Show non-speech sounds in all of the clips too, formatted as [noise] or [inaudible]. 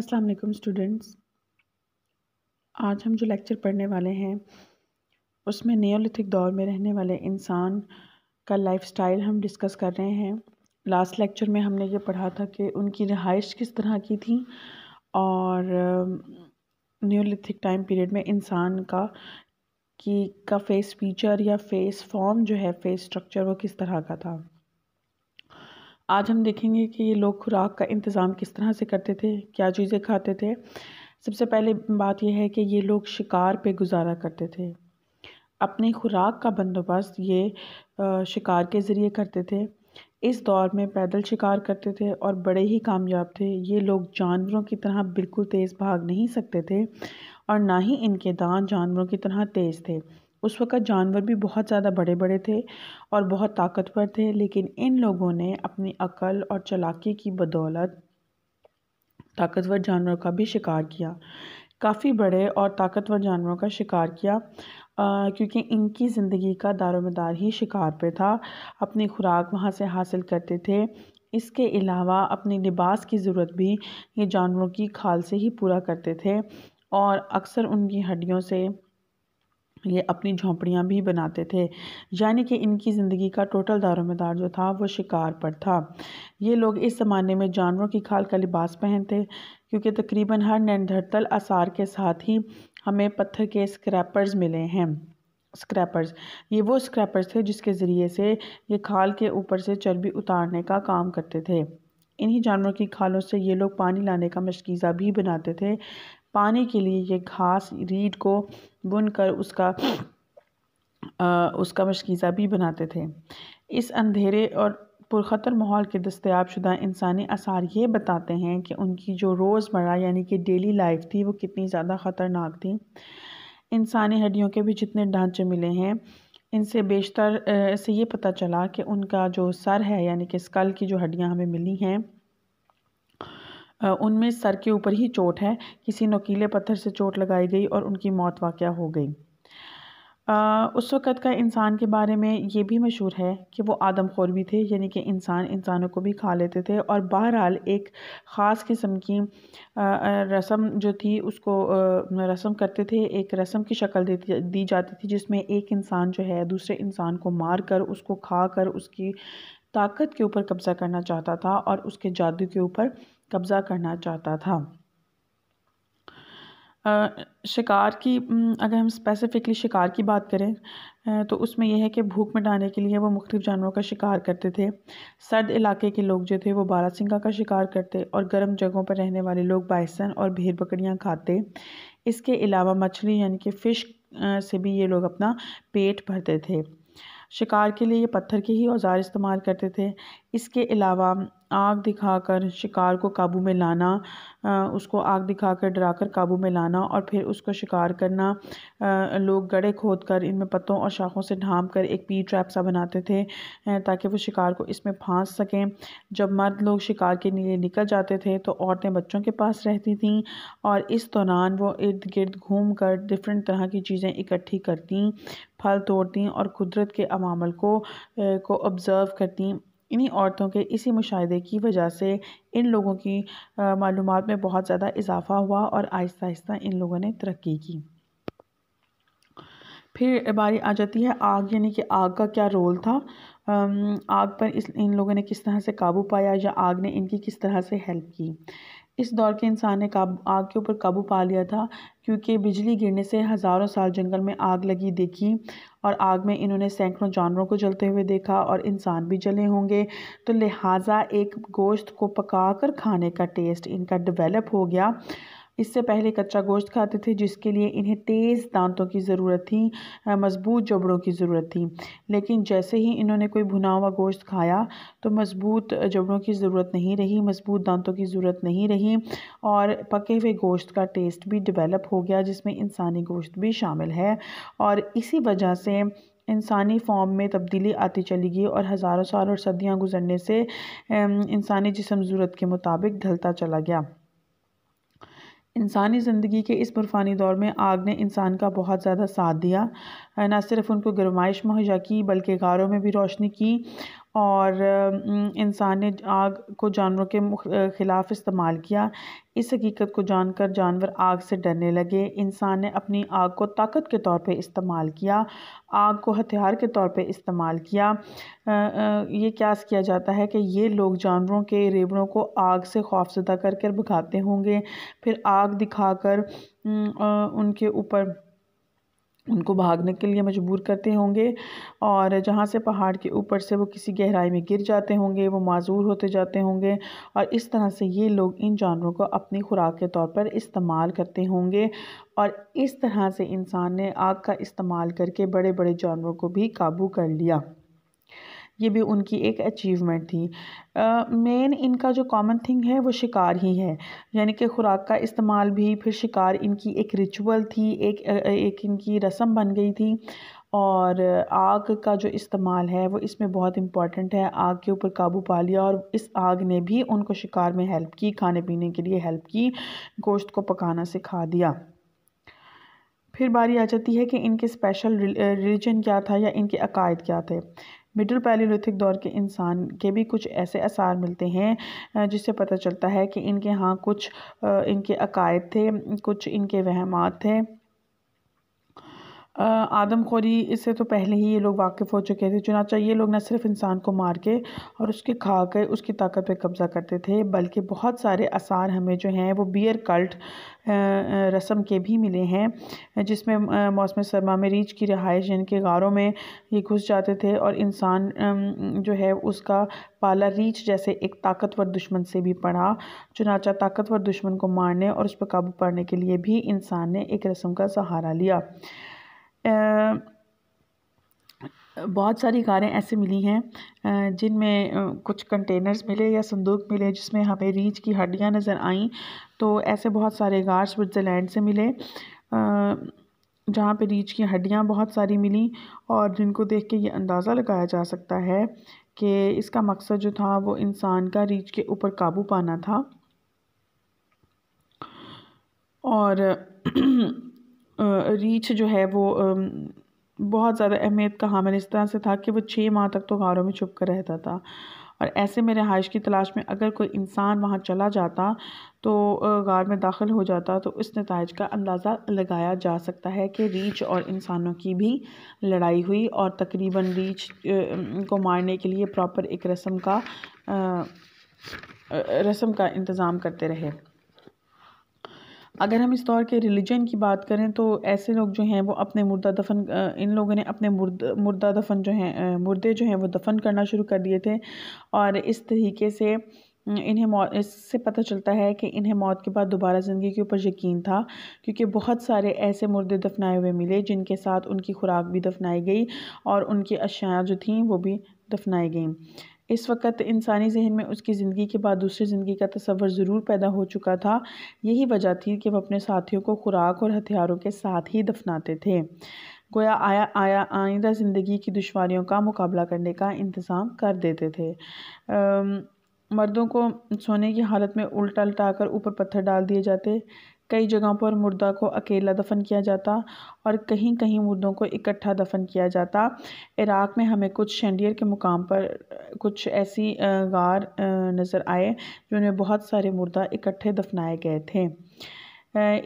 अस्सलाम वालेकुम स्टूडेंट्स आज हम जो लेक्चर पढ़ने वाले हैं उसमें नियोलिथिक दौर में रहने वाले इंसान का लाइफस्टाइल हम डिस्कस कर रहे हैं लास्ट लेक्चर में हमने ये पढ़ा था कि उनकी रहाइश किस तरह की थी और नियोलिथिक टाइम पीरियड में इंसान का की का फेस फीचर या फेस फॉर्म जो है फेस स्ट्रक्चर वो किस तरह का था आज हम देखेंगे कि ये लोग खुराक का इंतज़ाम किस तरह से करते थे क्या चीज़ें खाते थे सबसे पहले बात यह है कि ये लोग शिकार पे गुजारा करते थे अपनी खुराक का बंदोबस्त ये शिकार के ज़रिए करते थे इस दौर में पैदल शिकार करते थे और बड़े ही कामयाब थे ये लोग जानवरों की तरह बिल्कुल तेज़ भाग नहीं सकते थे और ना ही इनके दांत जानवरों की तरह तेज़ थे उस वक़्त जानवर भी बहुत ज़्यादा बड़े बड़े थे और बहुत ताकतवर थे लेकिन इन लोगों ने अपनी अक़ल और चलाके की बदौलत ताकतवर जानवरों का भी शिकार किया काफ़ी बड़े और ताकतवर जानवरों का शिकार किया आ, क्योंकि इनकी ज़िंदगी का दारोमदार ही शिकार पे था अपनी खुराक वहाँ से हासिल करते थे इसके अलावा अपने लिबास की ज़रूरत भी ये जानवरों की खाल से ही पूरा करते थे और अक्सर उनकी हड्डियों से ये अपनी झोंपड़ियाँ भी बनाते थे यानी कि इनकी ज़िंदगी का टोटल दारोमदार जो था वो शिकार पर था ये लोग इस ज़माने में जानवरों की खाल का लिबास पहनते क्योंकि तकरीबन हर नैंडरतल आसार के साथ ही हमें पत्थर के स्क्रैपर्स मिले हैं स्क्रैपर्स ये वो स्क्रैपर्स थे जिसके ज़रिए से ये खाल के ऊपर से चर्बी उतारने का काम करते थे इन्हीं जानवरों की खालों से ये लोग पानी लाने का मशकीज़ा भी बनाते थे पानी के लिए ये घास रीड को बुन कर उसका आ, उसका मशकीज़ा भी बनाते थे इस अंधेरे और पुरखतर माहौल के दस्तयाब शुदा इंसानी आसार ये बताते हैं कि उनकी जो रोज़मर्रा यानी कि डेली लाइफ थी वो कितनी ज़्यादा ख़तरनाक थी इंसानी हड्डियों के भी जितने ढांचे मिले हैं इनसे बेशतर से ये पता चला कि उनका जो सर है यानी कि स्कल की जो हड्डियाँ हमें मिली हैं उनमें सर के ऊपर ही चोट है किसी नकीले पत्थर से चोट लगाई गई और उनकी मौत वाक़ हो गई उस वक़्त का इंसान के बारे में ये भी मशहूर है कि वो आदमखोर भी थे यानी कि इंसान इंसानों को भी खा लेते थे और बहरहाल एक ख़ास किस्म की रस्म जो थी उसको रस्म करते थे एक रस्म की शक्ल दी जाती थी जिसमें एक इंसान जो है दूसरे इंसान को मार कर उसको खा कर उसकी ताकत के ऊपर कब्ज़ा करना चाहता था और उसके जादू के ऊपर कब्ज़ा करना चाहता था शिकार की अगर हम स्पेसिफ़िकली शिकार की बात करें तो उसमें यह है कि भूख मिटाने के लिए वो मुख्तु जानवरों का शिकार करते थे सर्द इलाके के लोग जो थे वो बारासिंगा का शिकार करते और गर्म जगहों पर रहने वाले लोग बाइसन और भेड़ बकरियाँ खाते इसके अलावा मछली यानी कि फ़िश से भी ये लोग अपना पेट भरते थे शिकार के लिए ये पत्थर के ही औजार इस्तेमाल करते थे इसके अलावा आग दिखाकर शिकार को काबू में लाना उसको आग दिखाकर डराकर काबू में लाना और फिर उसको शिकार करना लोग गड़े खोद कर इनमें पत्तों और शाखों से ढाँप कर एक पी ट्रैप सा बनाते थे ताकि वो शिकार को इसमें फांस सकें जब मर्द लोग शिकार के लिए निकल जाते थे तो औरतें बच्चों के पास रहती थीं और इस दौरान वो इर्द गिर्द घूम कर डिफरेंट तरह की चीज़ें इकट्ठी करती फल तोड़ती और कुदरत के अमामल को को ऑब्ज़र्व करती इन्हीं औरतों के इसी मुशाहे की वजह से इन लोगों की मालूम में बहुत ज़्यादा इजाफ़ा हुआ और आहिस्ता आहिस्ता इन लोगों ने तरक्की की फिर बारी आ जाती है आग यानी कि आग का क्या रोल था आग पर इस इन लोगों ने किस तरह से काबू पाया या आग ने इनकी किस तरह से हेल्प की इस दौर के इंसान ने आग के ऊपर काबू पा लिया था क्योंकि बिजली गिरने से हज़ारों साल जंगल में आग लगी देखी और आग में इन्होंने सैकड़ों जानवरों को जलते हुए देखा और इंसान भी जले होंगे तो लिहाजा एक गोश्त को पकाकर खाने का टेस्ट इनका डेवलप हो गया इससे पहले कच्चा गोश्त खाते थे जिसके लिए इन्हें तेज़ दांतों की ज़रूरत थी मज़बूत जबड़ों की ज़रूरत थी लेकिन जैसे ही इन्होंने कोई भुना हुआ गोश्त खाया तो मज़बूत जबड़ों की ज़रूरत नहीं रही मज़बूत दांतों की ज़रूरत नहीं रही और पके हुए गोश्त का टेस्ट भी डिवेलप हो गया जिसमें इंसानी गोश्त भी शामिल है और इसी वजह से इंसानी फॉर्म में तब्दीली आती चली गई और हज़ारों साल और सदियां गुजरने से इंसानी जिसम ज़रूरत के मुताबिक ढलता चला गया इंसानी ज़िंदगी के इस बुरफ़ानी दौर में आग ने इंसान का बहुत ज़्यादा साथ दिया न सिर्फ़ उनको गरमाइश मुहैया की बल्कि गारों में भी रोशनी की और इंसान ने आग को जानवरों के ख़िलाफ़ इस्तेमाल किया इस हकीकत को जानकर जानवर आग से डरने लगे इंसान ने अपनी आग को ताकत के तौर पे इस्तेमाल किया आग को हथियार के तौर पे इस्तेमाल किया ये क्यास किया जाता है कि ये लोग जानवरों के रेवड़ों को आग से खौफजदा करके भगाते होंगे फिर आग दिखाकर उनके ऊपर उनको भागने के लिए मजबूर करते होंगे और जहाँ से पहाड़ के ऊपर से वो किसी गहराई में गिर जाते होंगे वो माजूर होते जाते होंगे और इस तरह से ये लोग इन जानवरों को अपनी खुराक के तौर पर इस्तेमाल करते होंगे और इस तरह से इंसान ने आग का इस्तेमाल करके बड़े बड़े जानवरों को भी काबू कर लिया ये भी उनकी एक अचीवमेंट थी मेन इनका जो कॉमन थिंग है वो शिकार ही है यानी कि खुराक का इस्तेमाल भी फिर शिकार इनकी एक रिचुअल थी एक एक इनकी रस्म बन गई थी और आग का जो इस्तेमाल है वो इसमें बहुत इम्पॉर्टेंट है आग के ऊपर काबू पा लिया और इस आग ने भी उनको शिकार में हेल्प की खाने पीने के लिए हेल्प की गोश्त को पकाना सिखा दिया फिर बारी आ जाती है कि इनके स्पेशल रिलीजन क्या था या इनके अकायद क्या थे मिडिल पैलीलिथिक दौर के इंसान के भी कुछ ऐसे आसार मिलते हैं जिससे पता चलता है कि इनके यहाँ कुछ इनके अकायद थे कुछ इनके वहमात थे आदमखोरी इससे तो पहले ही ये लोग वाकिफ़ हो चुके थे चुनाचा ये लोग न सिर्फ इंसान को मार के और उसके खा के उसकी ताकत पे कब्ज़ा करते थे बल्कि बहुत सारे आसार हमें जो हैं वो बियर कल्ट रस्म के भी मिले हैं जिसमें मौसम सरमा में रीछ की रिहाइश इनके गारों में ये घुस जाते थे और इंसान जो है उसका पाला रीछ जैसे एक ताकतवर दुश्मन से भी पड़ा चुनाचा ताकतवर दुश्मन को मारने और उस पर काबू पाने के लिए भी इंसान ने एक रस्म का सहारा लिया बहुत सारी कारें ऐसे मिली हैं जिनमें कुछ कंटेनर्स मिले या संदूक मिले जिसमें हमें रीच की हड्डियां नज़र आईं तो ऐसे बहुत सारे गार स्विट्ज़रलैंड से मिले जहाँ पे रीच की हड्डियाँ बहुत सारी मिली और जिनको देख के ये अंदाज़ा लगाया जा सकता है कि इसका मकसद जो था वो इंसान का रीच के ऊपर काबू पाना था और रीच जो है वो बहुत ज़्यादा अहमियत का हामिल इस तरह से था कि वो छः माह तक तो गारों में छुप कर रहता था और ऐसे में रहाइश की तलाश में अगर कोई इंसान वहाँ चला जाता तो गार में दाखिल हो जाता तो इस नतज का अंदाज़ा लगाया जा सकता है कि रीछ और इंसानों की भी लड़ाई हुई और तकरीबन रीछ को मारने के लिए प्रॉपर एक रस्म का रस्म का इंतज़ाम करते रहे अगर हम इस दौर के रिलीजन की बात करें तो ऐसे लोग जो हैं वो अपने मुर्दा दफन इन लोगों ने अपने मुर्द मुर्दा दफन जो हैं मुर्दे जो हैं वो दफन करना शुरू कर दिए थे और इस तरीके से इन्हें मौत इससे पता चलता है कि इन्हें मौत के बाद दोबारा ज़िंदगी के ऊपर यकीन था क्योंकि बहुत सारे ऐसे मुर्दे दफनाए हुए मिले जिनके साथ उनकी खुराक भी दफनाई गई और उनकी अशियाँ जो थीं वो भी दफनाई गई इस वक्त इंसानी जहन में उसकी ज़िंदगी के बाद दूसरी ज़िंदगी का तस्वर ज़रूर पैदा हो चुका था यही वजह थी कि वह अपने साथियों को खुराक और हथियारों के साथ ही दफनाते थे गोया आया आया आइंदा ज़िंदगी की दुशारियों का मुकाबला करने का इंतज़ाम कर देते थे आ, मर्दों को सोने की हालत में उल्टा लटा कर ऊपर पत्थर डाल दिए जाते कई जगहों पर मुर्दा को अकेला दफन किया जाता और कहीं कहीं मुर्दों को इकट्ठा दफन किया जाता इराक़ में हमें कुछ शेंडियर के मुकाम पर कुछ ऐसी गार नज़र आए जिनमें बहुत सारे मुर्दा इकट्ठे दफनाए गए थे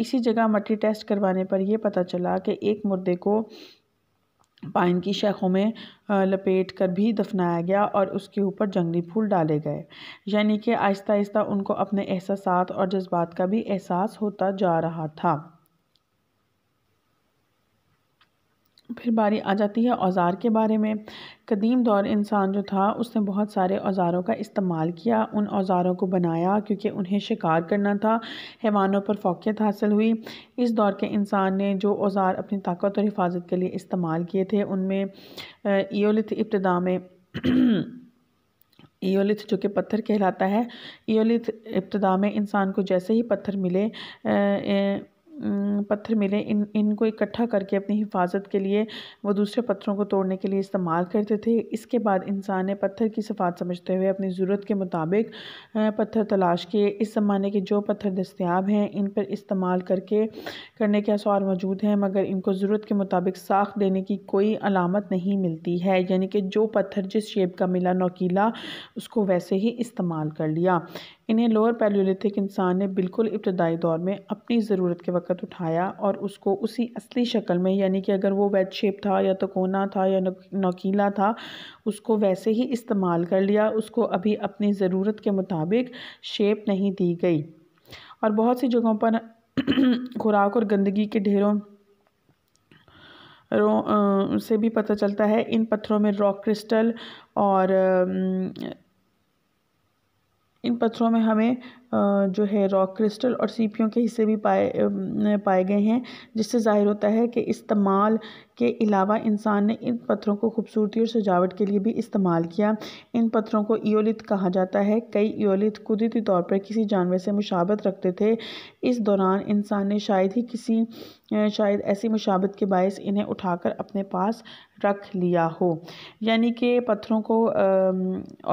इसी जगह मट्टी टेस्ट करवाने पर यह पता चला कि एक मुर्दे को पाइन की शाख़ों में लपेट कर भी दफनाया गया और उसके ऊपर जंगली फूल डाले गए यानी कि आहिस्ता आहिस्ता उनको अपने एहसास और जज्बात का भी एहसास होता जा रहा था फिर बारी आ जाती है औज़ार के बारे में कदीम दौर इंसान जो था उसने बहुत सारे औज़ारों का इस्तेमाल किया उन औज़ारों को बनाया क्योंकि उन्हें शिकार करना था हैवानों पर फोकियत हासिल हुई इस दौर के इंसान ने जो औज़ार अपनी ताकत और हिफाजत के लिए इस्तेमाल किए थे उनमें ईलिथ इब्तदा में [clears throat] ईलिथ जो कि पत्थर कहलाता है ईलिथ इब्तदा में इंसान को जैसे ही पत्थर मिले आ, ए, पत्थर मिले इन इनको इकट्ठा करके अपनी हिफाजत के लिए वो दूसरे पत्थरों को तोड़ने के लिए इस्तेमाल करते थे इसके बाद इंसान ने पत्थर की सफ़ात समझते हुए अपनी ज़रूरत के मुताबिक पत्थर तलाश किए इस ज़माने के जो पत्थर दस्तियाब हैं इन पर इस्तेमाल करके करने के आसार मौजूद हैं मगर इनको ज़रूरत के मुताबिक साख देने की कोई अलामत नहीं मिलती है यानी कि जो पत्थर जिस शेप का मिला नौकीला उसको वैसे ही इस्तेमाल कर लिया इन्हें लोअर पैलोलिथिक इंसान ने बिल्कुल इब्तदाई दौर में अपनी ज़रूरत के वक़्त उठाया और उसको उसी असली शक्ल में यानी कि अगर वो वेज शेप था या तकोना था या नौकीला था उसको वैसे ही इस्तेमाल कर लिया उसको अभी अपनी ज़रूरत के मुताबिक शेप नहीं दी गई और बहुत सी जगहों पर [clears throat] खुराक और गंदगी के ढेरों रो, से भी पता चलता है इन पत्थरों में रॉक क्रिस्टल और आ, इन पत्थरों में हमें जो है रॉक क्रिस्टल और सीपियों के हिस्से भी पाए पाए गए हैं जिससे ज़ाहिर होता है कि इस्तेमाल के अलावा इंसान ने इन पत्थरों को खूबसूरती और सजावट के लिए भी इस्तेमाल किया इन पत्थरों को ईओलिथ कहा जाता है कई ईओलिथ कुदरती तौर पर किसी जानवर से मुशाबत रखते थे इस दौरान इंसान ने शायद ही किसी शायद ऐसी मुशाबत के बायस इन्हें उठाकर अपने पास रख लिया हो यानी कि पत्थरों को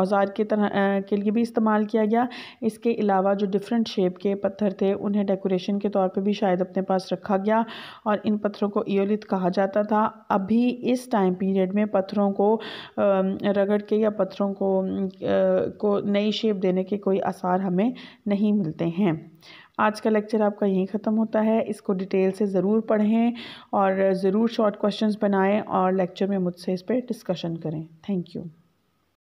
औजार के तरह के लिए भी इस्तेमाल किया गया इसके अलावा अलावा जो डिफरेंट शेप के पत्थर थे उन्हें डेकोरेशन के तौर पे भी शायद अपने पास रखा गया और इन पत्थरों को ईलित कहा जाता था अभी इस टाइम पीरियड में पत्थरों को रगड़ के या पत्थरों को को नई शेप देने के कोई आसार हमें नहीं मिलते हैं आज का लेक्चर आपका यहीं ख़त्म होता है इसको डिटेल से ज़रूर पढ़ें और ज़रूर शॉर्ट क्वेश्चंस बनाएं और लेक्चर में मुझसे इस पर डिस्कशन करें थैंक यू